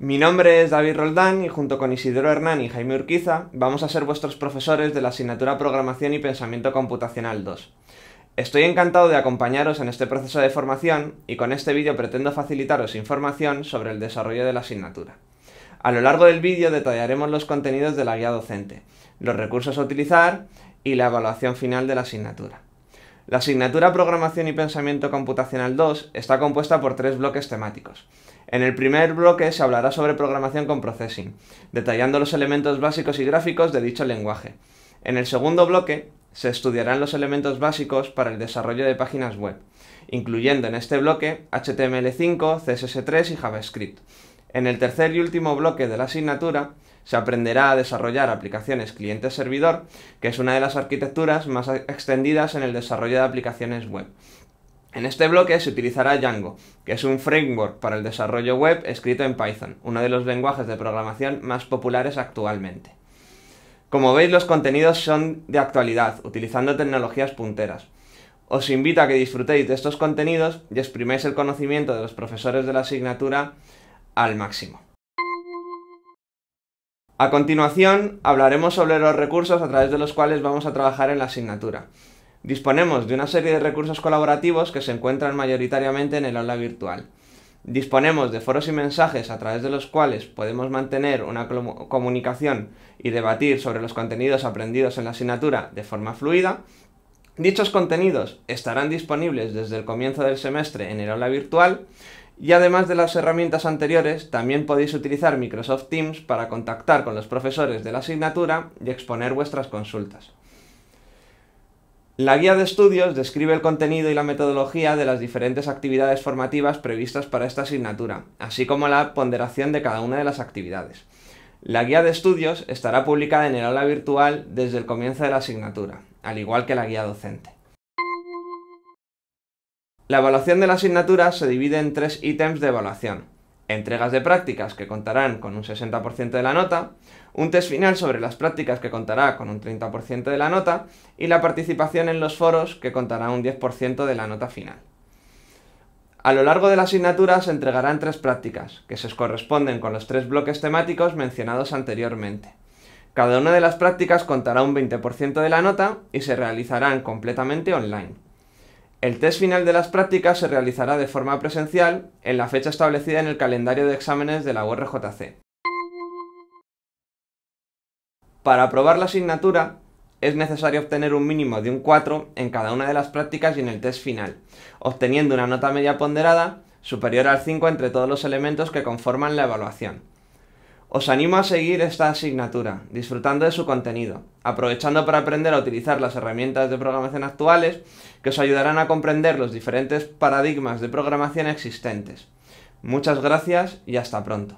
Mi nombre es David Roldán y junto con Isidro Hernán y Jaime Urquiza vamos a ser vuestros profesores de la asignatura Programación y Pensamiento Computacional 2. Estoy encantado de acompañaros en este proceso de formación y con este vídeo pretendo facilitaros información sobre el desarrollo de la asignatura. A lo largo del vídeo detallaremos los contenidos de la guía docente, los recursos a utilizar y la evaluación final de la asignatura. La asignatura Programación y Pensamiento Computacional 2 está compuesta por tres bloques temáticos. En el primer bloque se hablará sobre programación con processing, detallando los elementos básicos y gráficos de dicho lenguaje. En el segundo bloque se estudiarán los elementos básicos para el desarrollo de páginas web, incluyendo en este bloque HTML5, CSS3 y JavaScript. En el tercer y último bloque de la asignatura se aprenderá a desarrollar aplicaciones cliente-servidor, que es una de las arquitecturas más extendidas en el desarrollo de aplicaciones web. En este bloque se utilizará Django, que es un framework para el desarrollo web escrito en Python, uno de los lenguajes de programación más populares actualmente. Como veis, los contenidos son de actualidad, utilizando tecnologías punteras. Os invito a que disfrutéis de estos contenidos y exprimáis el conocimiento de los profesores de la asignatura al máximo. A continuación, hablaremos sobre los recursos a través de los cuales vamos a trabajar en la asignatura. Disponemos de una serie de recursos colaborativos que se encuentran mayoritariamente en el aula virtual. Disponemos de foros y mensajes a través de los cuales podemos mantener una comunicación y debatir sobre los contenidos aprendidos en la asignatura de forma fluida. Dichos contenidos estarán disponibles desde el comienzo del semestre en el aula virtual y además de las herramientas anteriores, también podéis utilizar Microsoft Teams para contactar con los profesores de la asignatura y exponer vuestras consultas. La guía de estudios describe el contenido y la metodología de las diferentes actividades formativas previstas para esta asignatura, así como la ponderación de cada una de las actividades. La guía de estudios estará publicada en el aula virtual desde el comienzo de la asignatura, al igual que la guía docente. La evaluación de la asignatura se divide en tres ítems de evaluación. Entregas de prácticas que contarán con un 60% de la nota, un test final sobre las prácticas que contará con un 30% de la nota y la participación en los foros que contará un 10% de la nota final. A lo largo de la asignatura se entregarán tres prácticas, que se corresponden con los tres bloques temáticos mencionados anteriormente. Cada una de las prácticas contará un 20% de la nota y se realizarán completamente online. El test final de las prácticas se realizará de forma presencial en la fecha establecida en el calendario de exámenes de la URJC. Para aprobar la asignatura, es necesario obtener un mínimo de un 4 en cada una de las prácticas y en el test final, obteniendo una nota media ponderada superior al 5 entre todos los elementos que conforman la evaluación. Os animo a seguir esta asignatura, disfrutando de su contenido, aprovechando para aprender a utilizar las herramientas de programación actuales que os ayudarán a comprender los diferentes paradigmas de programación existentes. Muchas gracias y hasta pronto.